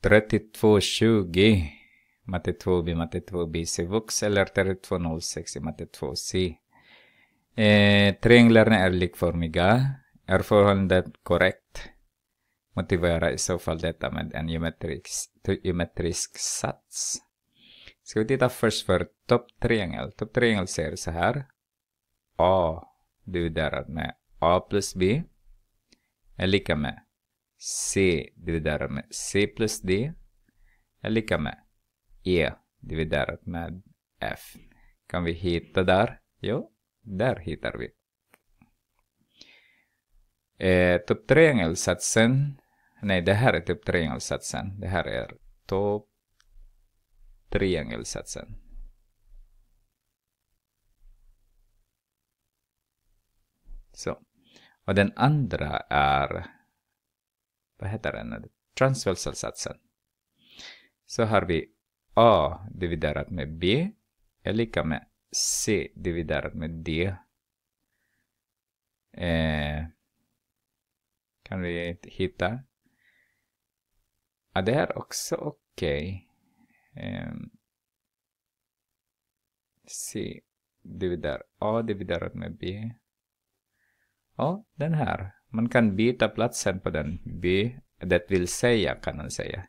3220 matte 2b matte 2b sivux eller 3206 i matte 2c. Eh, trianglarna är likformiga. Är förhållandet korrekt? Motivera i så fall detta med en geometrisk, geometrisk sats. Ska vi titta först för topptriangel. Topptriangel ser så här. A dividerat med A plus B är lika med C dividerat med C plus D är lika med E dividerat med F. Kan vi hitta där? Jo, där hittar vi. Eh, Topptriangelsatsen, nej det här är topptriangelsatsen, det här är topptriangelsatsen. Så. Och den andra är vad heter den? transversal Så har vi A dividerat med B är lika med C dividerat med D. Eh, kan vi hitta? Ja, det är också okej. Okay. Eh, C dividerar A dividerat med B. Ja, den här. Man kan byta platsen på den B, det vill säga kan man säga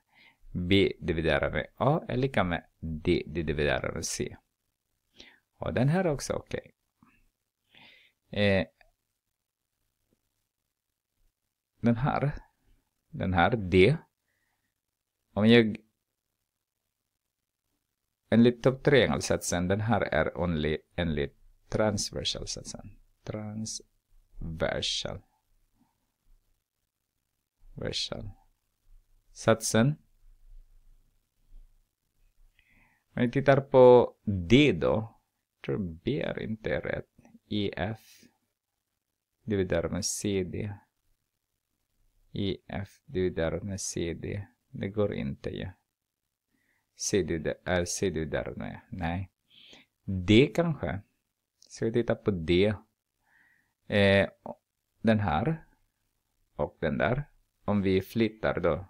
B dividerar med A är lika med D dividerar med C. Och den här är också okej. Okay. Eh, den här, den här D, om jag enligt topp topptriangelsatsen, den här är only enligt transversalsatsen. Transversal version. Satsen. Om ni tittar på D då. Tror B är inte rätt. EF. Dividerar med CD. EF dividerar med CD. Det går inte ju. Ja. CD är CD där med. Nej. D kanske. Ska vi titta på D. Eh, den här. Och den där om vi flyttar då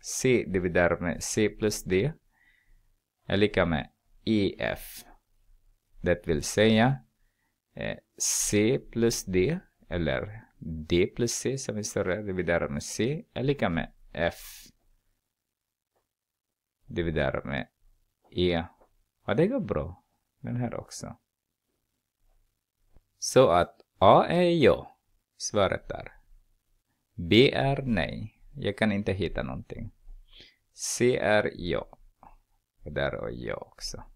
C dividerat med C plus D är lika med EF. Det vill säga eh, C plus D eller D plus C som är större dividerat med C är lika med F dividerat med E. Och det går bra. Den här också. Så att A är ja. Svaret är B är nej. Jag kan inte hitta någonting. C är ja. där är jag också.